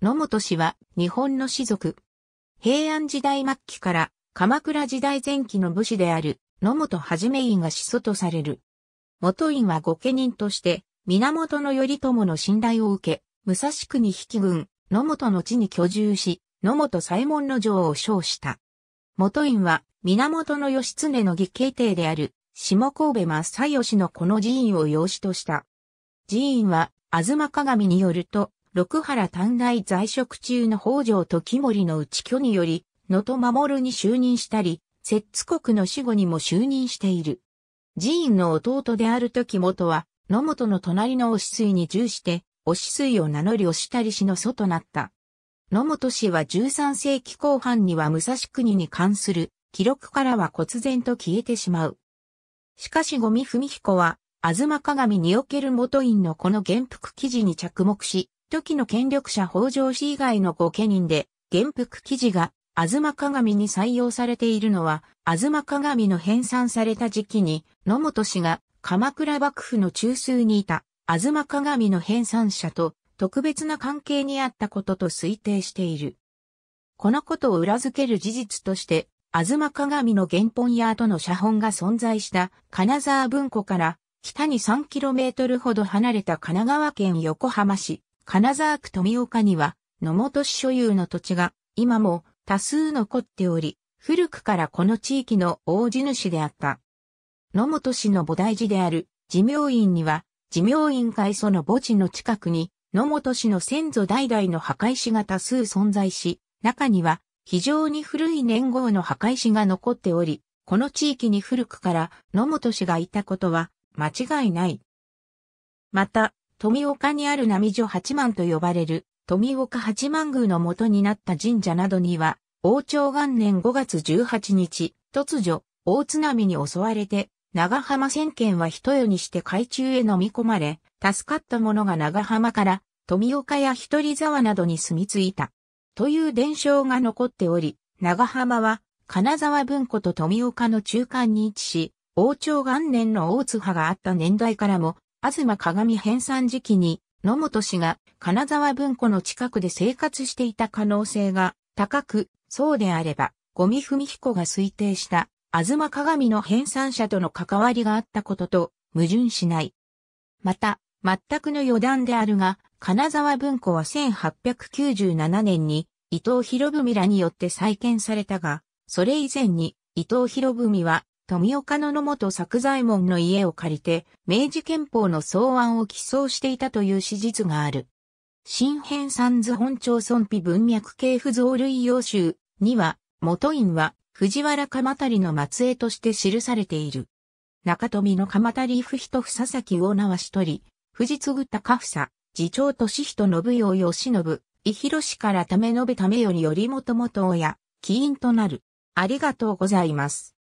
野本氏は日本の士族。平安時代末期から鎌倉時代前期の武士である野本はじめ院が始祖とされる。元院は御家人として源頼朝の信頼を受け、武蔵国比企軍、野本の地に居住し、野本左衛門の城を称した。元院は源義経の義兄弟である下神戸正義のこの寺院を養子とした。寺院は、妻鏡によると、六原短大在職中の北条時森の内居により、野戸守に就任したり、摂津国の死後にも就任している。寺院の弟である時元は、野本の隣の押水に従して、押水を名乗り押したり氏の祖となった。野本氏は13世紀後半には武蔵国に関する記録からは忽然と消えてしまう。しかし五味文彦は、吾妻鏡における元院のこの元服記事に着目し、時の権力者北条氏以外の御家人で、元服記事が、吾妻鏡に採用されているのは、吾妻鏡の編纂された時期に、野本氏が鎌倉幕府の中枢にいた、吾妻鏡の編纂者と特別な関係にあったことと推定している。このことを裏付ける事実として、吾妻鏡の原本や後の写本が存在した金沢文庫から北に3トルほど離れた神奈川県横浜市金沢区富岡には、野本市所有の土地が、今も多数残っており、古くからこの地域の大地主であった。野本市の菩提寺である、寺明院には、寺明院会祖の墓地の近くに、野本市の先祖代々の墓石が多数存在し、中には、非常に古い年号の墓石が残っており、この地域に古くから野本氏がいたことは間違いない。また、富岡にある波女八幡と呼ばれる富岡八幡宮の元になった神社などには、王朝元年5月18日、突如、大津波に襲われて、長浜千軒は一夜にして海中へ飲み込まれ、助かった者が長浜から富岡や一人沢などに住み着いた。という伝承が残っており、長浜は金沢文庫と富岡の中間に位置し、王朝元年の大津派があった年代からも東鏡編纂時期に、野本氏が金沢文庫の近くで生活していた可能性が高く、そうであれば、ゴミ文彦が推定した、東鏡の編纂者との関わりがあったことと矛盾しない。また、全くの余談であるが、金沢文庫は1897年に伊藤博文らによって再建されたが、それ以前に伊藤博文は富岡野の元作左衛門の家を借りて、明治憲法の草案を寄贈していたという史実がある。新編三図本町村比文脈系譜造類要集には、元院は藤原鎌足の末裔として記されている。中富の鎌足夫人房崎名はしとり、藤継高房、次長俊人信用義信、伊広氏からため延べためよりよりもともと親、起因となる。ありがとうございます。